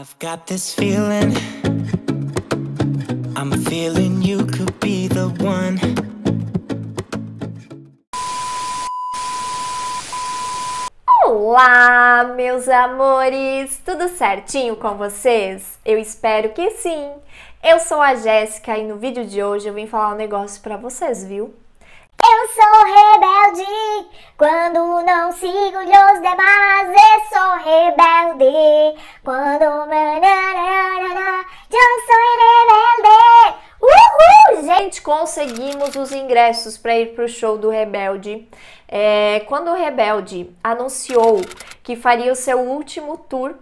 I've got this feeling I'm feeling you could be the one Olá, meus amores! Tudo certinho com vocês? Eu espero que sim! Eu sou a Jéssica e no vídeo de hoje eu vim falar um negócio pra vocês, viu? Eu sou rebelde, quando não sigo os demais, eu sou rebelde. Quando. Eu sou rebelde. Uhul! Gente, conseguimos os ingressos para ir pro show do Rebelde. É, quando o Rebelde anunciou que faria o seu último tour,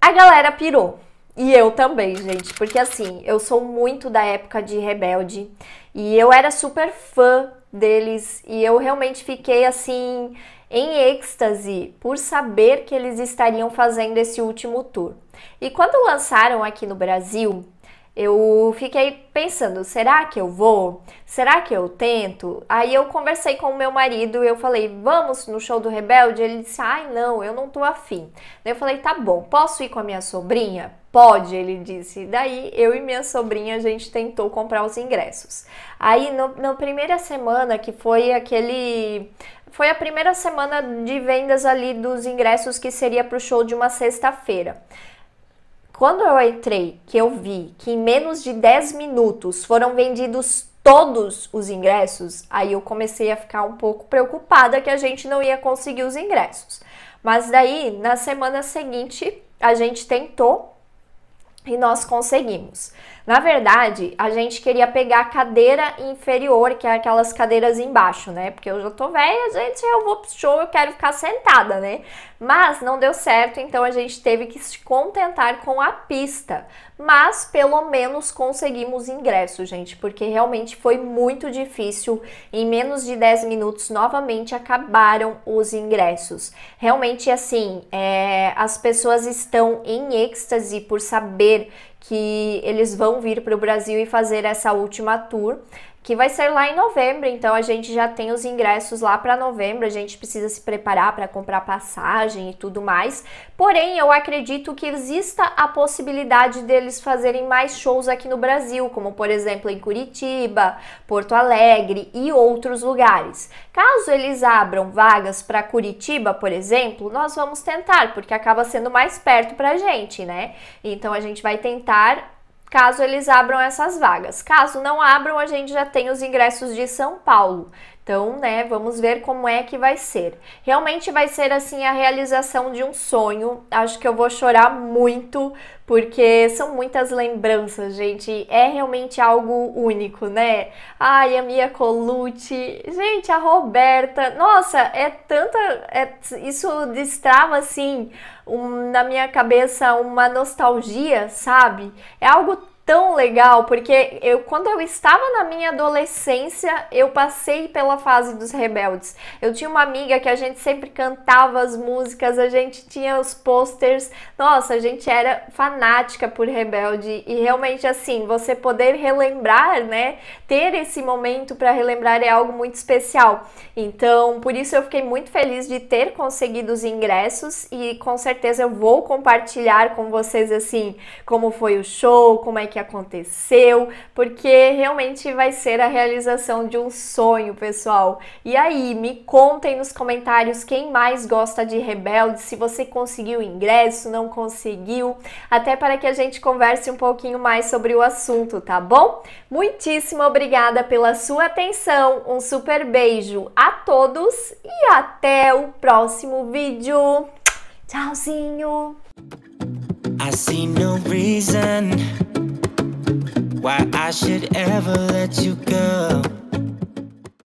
a galera pirou. E eu também, gente, porque assim, eu sou muito da época de Rebelde e eu era super fã deles e eu realmente fiquei assim em êxtase por saber que eles estariam fazendo esse último tour. E quando lançaram aqui no Brasil, eu fiquei pensando, será que eu vou? Será que eu tento? Aí eu conversei com o meu marido, eu falei, vamos no show do Rebelde? Ele disse, ai não, eu não tô afim. Daí eu falei, tá bom, posso ir com a minha sobrinha? Pode, ele disse. Daí eu e minha sobrinha a gente tentou comprar os ingressos. Aí no, na primeira semana que foi aquele foi a primeira semana de vendas ali dos ingressos que seria para o show de uma sexta-feira. Quando eu entrei, que eu vi que em menos de 10 minutos foram vendidos todos os ingressos, aí eu comecei a ficar um pouco preocupada que a gente não ia conseguir os ingressos. Mas daí, na semana seguinte, a gente tentou e nós conseguimos. Na verdade, a gente queria pegar a cadeira inferior, que é aquelas cadeiras embaixo, né? Porque eu já tô velha, gente, eu vou pro show, eu quero ficar sentada, né? Mas não deu certo, então a gente teve que se contentar com a pista. Mas pelo menos conseguimos ingresso, gente, porque realmente foi muito difícil. Em menos de 10 minutos, novamente acabaram os ingressos. Realmente, assim, é, as pessoas estão em êxtase por saber que eles vão vir para o Brasil e fazer essa última tour, que vai ser lá em novembro. Então a gente já tem os ingressos lá para novembro. A gente precisa se preparar para comprar passagem e tudo mais. Porém, eu acredito que exista a possibilidade deles fazerem mais shows aqui no Brasil, como por exemplo em Curitiba, Porto Alegre e outros lugares. Caso eles abram vagas para Curitiba, por exemplo, nós vamos tentar, porque acaba sendo mais perto para a gente, né? Então a gente vai tentar militar, caso eles abram essas vagas. Caso não abram, a gente já tem os ingressos de São Paulo. Então, né, vamos ver como é que vai ser. Realmente vai ser assim a realização de um sonho. Acho que eu vou chorar muito porque são muitas lembranças, gente. É realmente algo único, né? Ai, a Mia Colucci, gente, a Roberta. Nossa, é tanta. É, isso destrava, assim, um, na minha cabeça uma nostalgia, sabe? É algo tão legal, porque eu, quando eu estava na minha adolescência, eu passei pela fase dos rebeldes. Eu tinha uma amiga que a gente sempre cantava as músicas, a gente tinha os posters. Nossa, a gente era fanática por rebelde. E realmente, assim, você poder relembrar, né? Ter esse momento para relembrar é algo muito especial. Então, por isso eu fiquei muito feliz de ter conseguido os ingressos e com certeza eu vou compartilhar com vocês, assim, como foi o show, como é que aconteceu, porque realmente vai ser a realização de um sonho, pessoal. E aí, me contem nos comentários quem mais gosta de Rebelde, se você conseguiu ingresso, não conseguiu, até para que a gente converse um pouquinho mais sobre o assunto, tá bom? Muitíssimo obrigada pela sua atenção, um super beijo a todos e até o próximo vídeo. Tchauzinho! I see no reason why I should ever let you go.